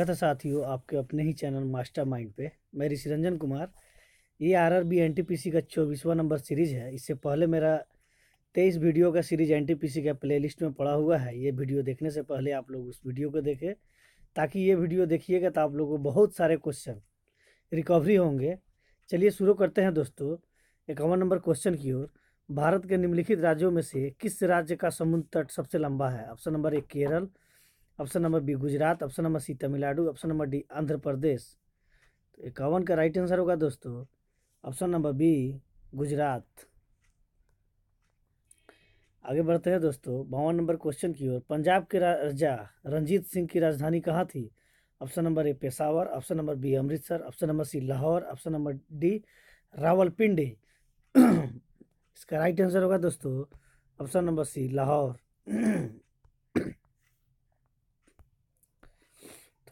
स्वागत है साथियों आपके अपने ही चैनल मास्टर माइंड पे मैं ऋषि रंजन कुमार ये R R B N T P C का चौबीसवा नंबर सीरीज़ है इससे पहले मेरा तेईस वीडियो का series N T P C का प्ले लिस्ट में पड़ा हुआ है ये वीडियो देखने से पहले आप लोग उस वीडियो को देखें ताकि ये वीडियो देखिएगा तो आप लोगों को बहुत सारे क्वेश्चन रिकवरी होंगे चलिए शुरू करते हैं दोस्तों इक्यावन नंबर क्वेश्चन की ओर भारत के निम्नलिखित राज्यों में से किस राज्य का समुद्र तट सबसे लंबा है ऑप्शन नंबर एक Kerala option number B Gujarat option number C Tamil Nadu option number D Andhra Pradesh तो इक्यावन का राइट आंसर होगा दोस्तों ऑप्शन नंबर बी गुजरात आगे बढ़ते हैं दोस्तों बावन नंबर क्वेश्चन की ओर पंजाब के राजा रंजीत सिंह की राजधानी कहाँ थी option number A Peshawar option number B Amritsar option number C Lahore option number D Rawalpindi इसका राइट आंसर होगा दोस्तों ऑप्शन नंबर सी लाहौर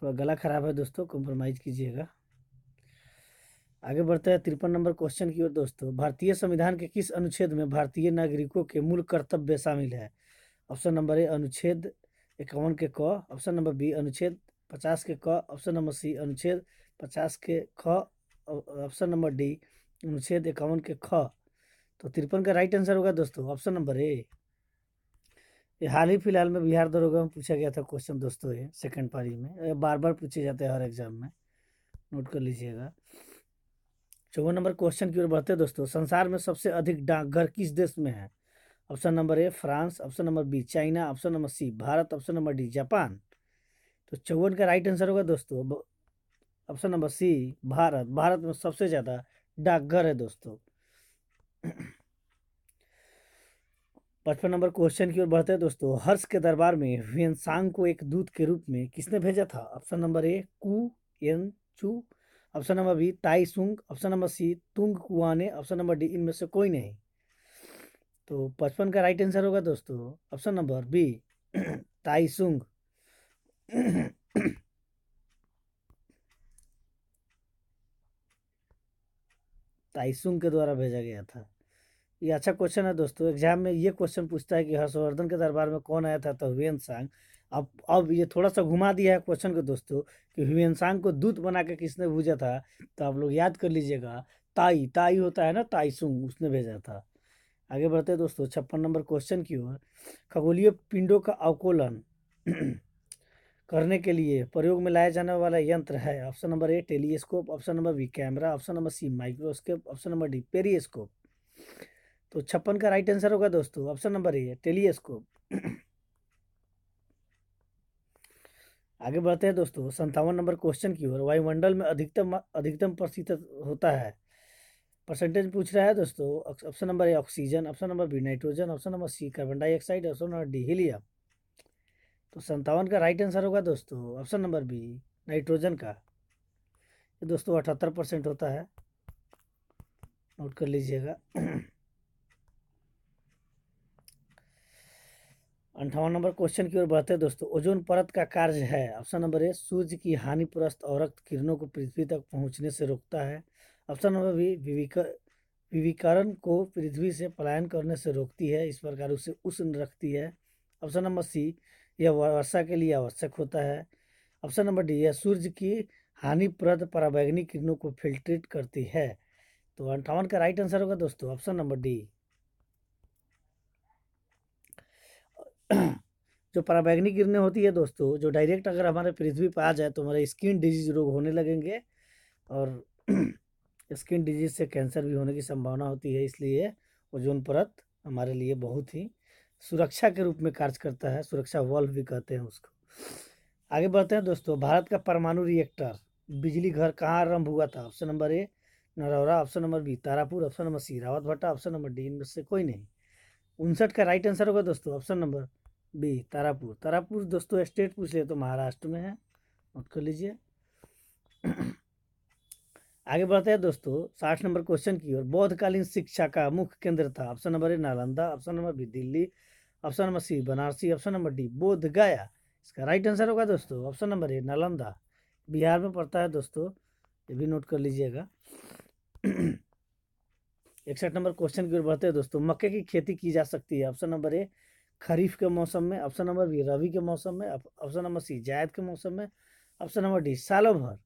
थोड़ा गला ख़राब है दोस्तों कॉम्प्रोमाइज़ कीजिएगा आगे बढ़ते हैं तिरपन नंबर क्वेश्चन की ओर दोस्तों भारतीय संविधान के किस अनुच्छेद में भारतीय नागरिकों के मूल कर्तव्य शामिल है ऑप्शन नंबर ए अनुच्छेद इक्यावन के क ऑप्शन नंबर बी अनुच्छेद पचास के क ऑप्शन नंबर सी अनुच्छेद पचास के ख ऑप्शन नंबर डी अनुच्छेद इक्यावन के ख तो तिरपन का राइट आंसर होगा दोस्तों ऑप्शन नंबर ए हाल ही फिलहाल में बिहार दरोगा में पूछा गया था क्वेश्चन दोस्तों ये सेकंड पारी में बार बार पूछे जाते हैं हर एग्जाम में नोट कर लीजिएगा चौवन नंबर क्वेश्चन की ओर बढ़ते हैं दोस्तों संसार में सबसे अधिक डाकघर किस देश में है option number A France option number B China option number C Bharat option number D Japan तो चौवन का राइट आंसर होगा दोस्तों option number C Bharat Bharat में सबसे ज़्यादा डाकघर है दोस्तों पचपन नंबर क्वेश्चन की ओर बढ़ते हैं दोस्तों हर्ष के दरबार में व्यंसांग को एक दूत के रूप में किसने भेजा था ऑप्शन नंबर ए कु एन चू ऑप्शन नंबर बी ताई सुंग ऑप्शन नंबर सी तुंग कुआने ऑप्शन नंबर डी इनमें से कोई नहीं तो पचपन का राइट आंसर होगा दोस्तों ऑप्शन नंबर बी ताई सुंग ताइसुंग के द्वारा भेजा गया था ये अच्छा क्वेश्चन है दोस्तों एग्जाम में ये क्वेश्चन पूछता है कि हर्षवर्धन के दरबार में कौन आया था तो हुएन सांग अब अब ये थोड़ा सा घुमा दिया है क्वेश्चन को दोस्तों कि हुएन सांग को दूत बना के किसने भूजा था तो आप लोग याद कर लीजिएगा ताई ताई होता है ना ताईसुंग उसने भेजा था आगे बढ़ते दोस्तों छप्पन नंबर क्वेश्चन की ओर खगोलीय पिंडों का अवकोलन करने के लिए प्रयोग में लाया जाने वाला यंत्र है option number A telescope option number B camera option number C microscope option number D periscope तो छप्पन का राइट आंसर होगा दोस्तों ऑप्शन नंबर ए टेलीस्कोप आगे बढ़ते हैं दोस्तों संतावन नंबर क्वेश्चन की ओर वायुमंडल में अधिकतम अधिकतम प्रसिद्ध होता है परसेंटेज पूछ रहा है दोस्तों option number A oxygen option number B nitrogen option number C carbon dioxide option number D helium तो संतावन का राइट आंसर होगा दोस्तों ऑप्शन नंबर बी नाइट्रोजन का ये दोस्तों अठहत्तर परसेंट होता है नोट कर लीजिएगा अंठावन नंबर क्वेश्चन की ओर बढ़ते हैं दोस्तों ओजोन परत का कार्य है ऑप्शन नंबर ए सूर्य की हानिपुरस्त रक्त किरणों को पृथ्वी तक पहुंचने से रोकता है ऑप्शन नंबर बी विविकरण को पृथ्वी से पलायन करने से रोकती है इस प्रकार उसे उष्ण रखती है ऑप्शन नंबर सी यह वर्षा के लिए आवश्यक होता है ऑप्शन नंबर डी यह सूर्य की हानिप्रद पराबैंगनी किरणों को फिल्ट्रेट करती है तो अंठावन का राइट आंसर होगा दोस्तों ऑप्शन नंबर डी जो पराबैगनी किरणें होती है दोस्तों जो डायरेक्ट अगर हमारे पृथ्वी पर आ जाए तो हमारे स्किन डिजीज रोग होने लगेंगे और स्किन डिजीज से कैंसर भी होने की संभावना होती है इसलिए ओजोन परत हमारे लिए बहुत ही सुरक्षा के रूप में कार्य करता है सुरक्षा वॉल्व भी कहते हैं उसको आगे बढ़ते हैं दोस्तों भारत का परमाणु रिएक्टर बिजली घर कहाँ आरंभ हुआ था option number A Narora option number B Tarapur option number C Rawatbhata option number D इनमें से कोई नहीं उनसठ का राइट आंसर होगा दोस्तों option number B Tarapur Tarapur दोस्तों स्टेट पूछ ले तो महाराष्ट्र में है नोट कर लीजिए आगे बढ़ते हैं दोस्तों साठ नंबर क्वेश्चन की ओर बौद्धकालीन शिक्षा का मुख्य केंद्र था option number A Nalanda option number B Delhi option number C Banarasi option number D Bodh Gaya इसका राइट आंसर होगा दोस्तों option number A Nalanda Bihar में पड़ता है दोस्तों ये भी नोट कर लीजिएगा इकसठ नंबर क्वेश्चन की ओर बढ़ते हैं दोस्तों मक्के की खेती की जा सकती है ऑप्शन नंबर ए खरीफ के मौसम में ऑप्शन नंबर बी रवि के मौसम में ऑप्शन नंबर सी जायद के मौसम में ऑप्शन नंबर डी सालों भर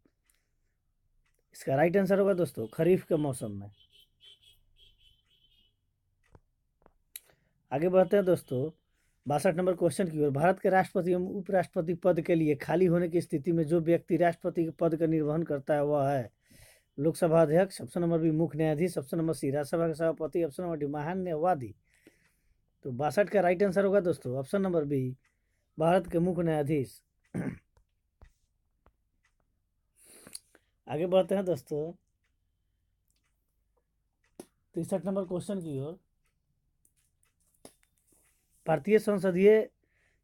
इसका राइट आंसर होगा दोस्तों खरीफ के मौसम में आगे बढ़ते हैं दोस्तों बासठ नंबर क्वेश्चन की ओर भारत के राष्ट्रपति एवं उपराष्ट्रपति पद के लिए खाली होने की स्थिति में जो व्यक्ति राष्ट्रपति के पद का निर्वहन करता है वह है लोकसभा अध्यक्ष ऑप्शन नंबर बी मुख्य न्यायाधीश ऑप्शन नंबर सी राज्यसभा के सभापति ऑप्शन नंबर डी महान्यवादी तो बासठ का राइट आंसर होगा दोस्तों ऑप्शन नंबर बी भारत के मुख्य न्यायाधीश आगे बढ़ते हैं दोस्तों तिरसठ नंबर क्वेश्चन की ओर भारतीय संसदीय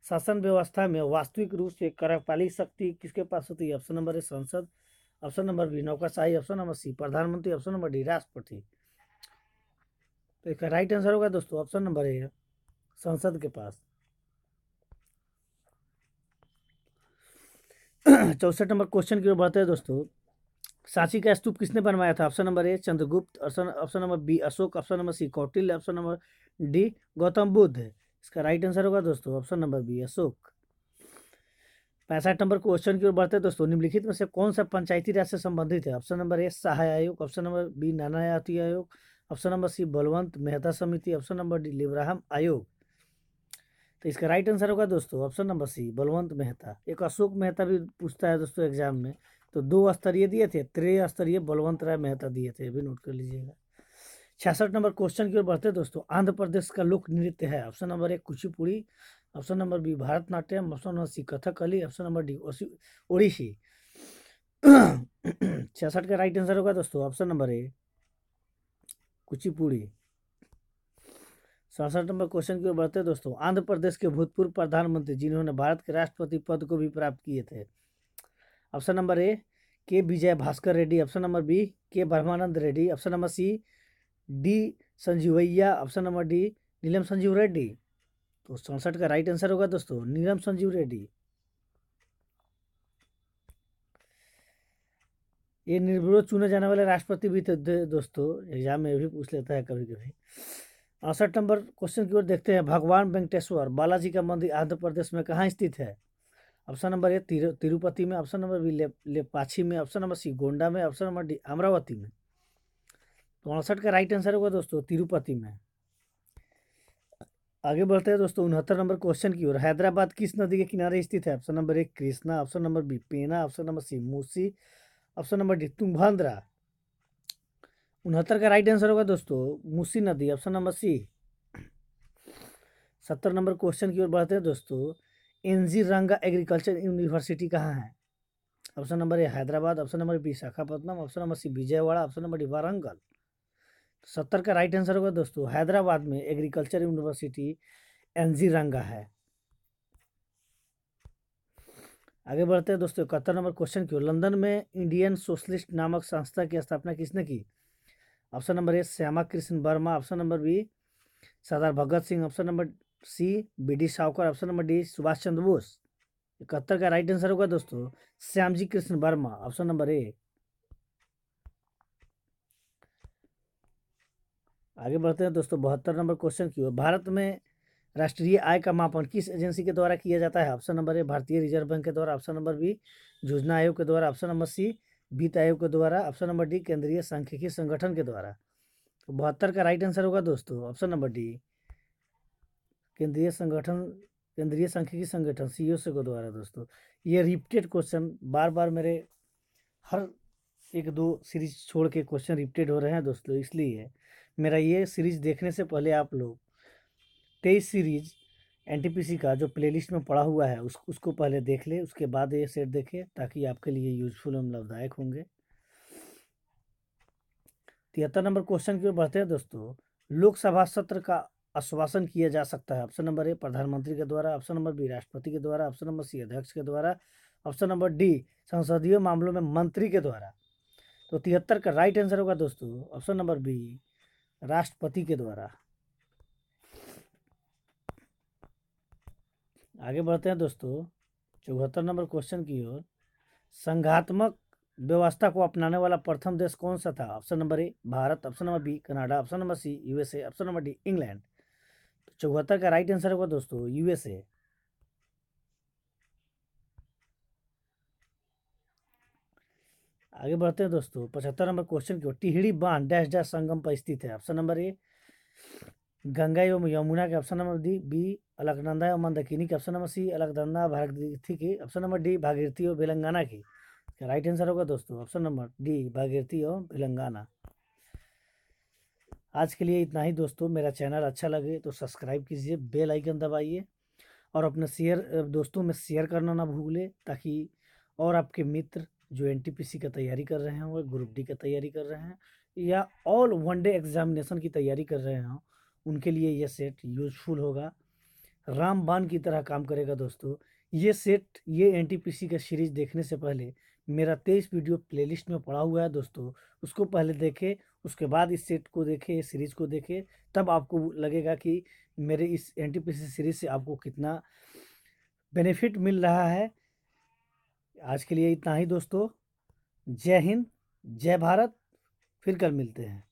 शासन व्यवस्था में वास्तविक रूप से कार्यपालिक शक्ति किसके पास होती है ऑप्शन नंबर ए संसद ऑप्शन नंबर बी नौकरशाही ऑप्शन नंबर सी प्रधानमंत्री ऑप्शन नंबर डी राष्ट्रपति तो इसका राइट आंसर होगा दोस्तों ऑप्शन नंबर ए है संसद के पास चौसठ नंबर क्वेश्चन की बात है दोस्तों सांची का स्तूप किसने बनवाया था option number A Chandragupta option number B Ashok option number C Kautilya option number D Gautam Buddha इसका राइट आंसर होगा दोस्तों ऑप्शन नंबर बी अशोक पैंसठ नंबर क्वेश्चन की ओर बढ़ते हैं दोस्तों निम्नलिखित में से कौन सा पंचायती राज से संबंधित है ऑप्शन नंबर ए सहाय आयोग ऑप्शन नंबर बी नाना आयोग option number C Balwant Mehta समिति ऑप्शन नंबर डी लिब्राहम आयोग तो इसका राइट आंसर होगा दोस्तों option number C Balwant Mehta एक अशोक मेहता भी पूछता है दोस्तों एग्जाम में तो दो स्तरीय दिए थे त्रेय स्तरीय बलवंत राय मेहता दिए थे भी नोट कर लीजिएगा छियासठ नंबर क्वेश्चन की ओर बढ़ते दोस्तों आंध्र प्रदेश का लोक नृत्य है ऑप्शन नंबर एक Kuchipudi option number B Bharatanatyam option number C Kathakali option number D Odissi छियासठ का राइट आंसर होगा दोस्तों ऑप्शन नंबर ए कुचिपुड़ी सड़सठ नंबर क्वेश्चन की ओर बढ़ते दोस्तों आंध्र प्रदेश के भूतपूर्व प्रधानमंत्री जिन्होंने भारत के राष्ट्रपति पद को भी प्राप्त किए थे option number A K Vijay Bhaskar Reddy option number B K Brahmananda Reddy option number C D Sanjivayya option number D Neelam Sanjiva Reddy तो सड़सठ का राइट आंसर होगा दोस्तों नीलम संजीव रेड्डी ये निर्विरोध चुने जाने वाले राष्ट्रपति भी थे दोस्तों एग्जाम में भी पूछ लेता है कभी कभी अड़सठ नंबर क्वेश्चन की ओर देखते हैं भगवान वेंकटेश्वर बालाजी का मंदिर आंध्र प्रदेश में कहाँ स्थित है ऑप्शन नंबर ए तिरुपति में ऑप्शन नंबर बी लेपाछी में ऑप्शन नंबर सी गोंडा में ऑप्शन नंबर डी अमरावती में तो अड़सठ का राइट आंसर होगा दोस्तों तिरुपति में आगे बढ़ते हैं दोस्तों उनहत्तर नंबर क्वेश्चन की ओर हैदराबाद किस नदी के किनारे स्थित है option number A Krishna option number B Penna option number C Musi option number D Tungabhadra उनहत्तर का राइट आंसर होगा दोस्तों मुसी नदी ऑप्शन नंबर सी सत्तर नंबर क्वेश्चन की ओर बढ़ते हैं दोस्तों एन जी रंगा एग्रीकल्चर यूनिवर्सिटी कहाँ है option number A Hyderabad option number B Visakhapatnam option number C Vijayawada option number D Warangal सत्तर का राइट आंसर होगा दोस्तों हैदराबाद में एग्रीकल्चर यूनिवर्सिटी एन जी रंगा है आगे बढ़ते हैं दोस्तों इकहत्तर नंबर क्वेश्चन की ओर लंदन में इंडियन सोशलिस्ट नामक संस्था की स्थापना किसने की option number A Shyama Krishna Varma option number B Sardar Bhagat Singh option number C B D Savarkar option number D Subhash Chandra Bose इकहत्तर का राइट आंसर होगा दोस्तों Shyam ji Krishna Varma option number A आगे बढ़ते हैं दोस्तों बहत्तर नंबर क्वेश्चन की ओर भारत में राष्ट्रीय आय का मापन किस एजेंसी के द्वारा किया जाता है ऑप्शन नंबर ए भारतीय रिजर्व बैंक के द्वारा ऑप्शन नंबर बी योजना आयोग के द्वारा ऑप्शन नंबर सी वित्त आयोग के द्वारा ऑप्शन नंबर डी केंद्रीय सांख्यिकी संगठन के द्वारा तो बहत्तर का राइट आंसर होगा दोस्तों ऑप्शन नंबर डी केंद्रीय संगठन केंद्रीय सांख्यिकी संगठन e सी के द्वारा दोस्तों ये रिपीटेड क्वेश्चन बार बार मेरे हर एक दो सीरीज छोड़ के क्वेश्चन रिपीटेड हो रहे हैं दोस्तों इसलिए मेरा ये सीरीज देखने से पहले आप लोग तेईस सीरीज एन का जो प्लेलिस्ट में पड़ा हुआ है उस उसको पहले देख ले उसके बाद ये सेट देखें ताकि आपके लिए यूजफुल एवं लाभदायक होंगे तिहत्तर नंबर क्वेश्चन की ओर बढ़ते हैं दोस्तों लोकसभा सत्र का आश्वासन किया जा सकता है ऑप्शन नंबर ए प्रधानमंत्री के द्वारा ऑप्शन नंबर बी राष्ट्रपति के द्वारा ऑप्शन नंबर सी अध्यक्ष के द्वारा ऑप्शन नंबर डी संसदीय मामलों में मंत्री के द्वारा तो तिहत्तर का राइट आंसर होगा दोस्तों ऑप्शन नंबर बी राष्ट्रपति के द्वारा आगे बढ़ते हैं दोस्तों चौहत्तर नंबर क्वेश्चन की ओर संघात्मक व्यवस्था को अपनाने वाला प्रथम देश कौन सा था option number A Bharat option number B Canada option number C USA option number D England चौहत्तर का राइट आंसर होगा दोस्तों यूएसए आगे बढ़ते हैं दोस्तों पचहत्तर नंबर क्वेश्चन की ओर टिहड़ी बांध डैश डैश संगम पर स्थित है ऑप्शन नंबर ए गंगा एवं यमुना के option number D B Alaknanda एवं मंदकिनी के option number C Alaknanda Bhagirathi की ऑप्शन नंबर डी भागीरथी और बेलंगाना की राइट आंसर होगा दोस्तों ऑप्शन नंबर डी भागीरथी और बेलंगाना आज के लिए इतना ही दोस्तों मेरा चैनल अच्छा लगे तो सब्सक्राइब कीजिए बेल आइकन दबाइए और अपने शेयर दोस्तों में शेयर करना ना भूलें ताकि और आपके मित्र जो एन का तैयारी कर रहे हों ग्रुप डी का तैयारी कर रहे हैं या ऑल वन डे एग्जामिनेशन की तैयारी कर रहे हों उनके लिए यह सेट यूजफुल होगा रामबान की तरह काम करेगा दोस्तों ये सेट ये एन का सीरीज़ देखने से पहले मेरा तेईस वीडियो प्लेलिस्ट में पड़ा हुआ है दोस्तों उसको पहले देखें उसके बाद इस सेट को देखें इस सीरीज़ को देखें तब आपको लगेगा कि मेरे इस एन सीरीज़ से आपको कितना बेनिफिट मिल रहा है आज के लिए इतना ही दोस्तों जय हिंद जय भारत फिर कल मिलते हैं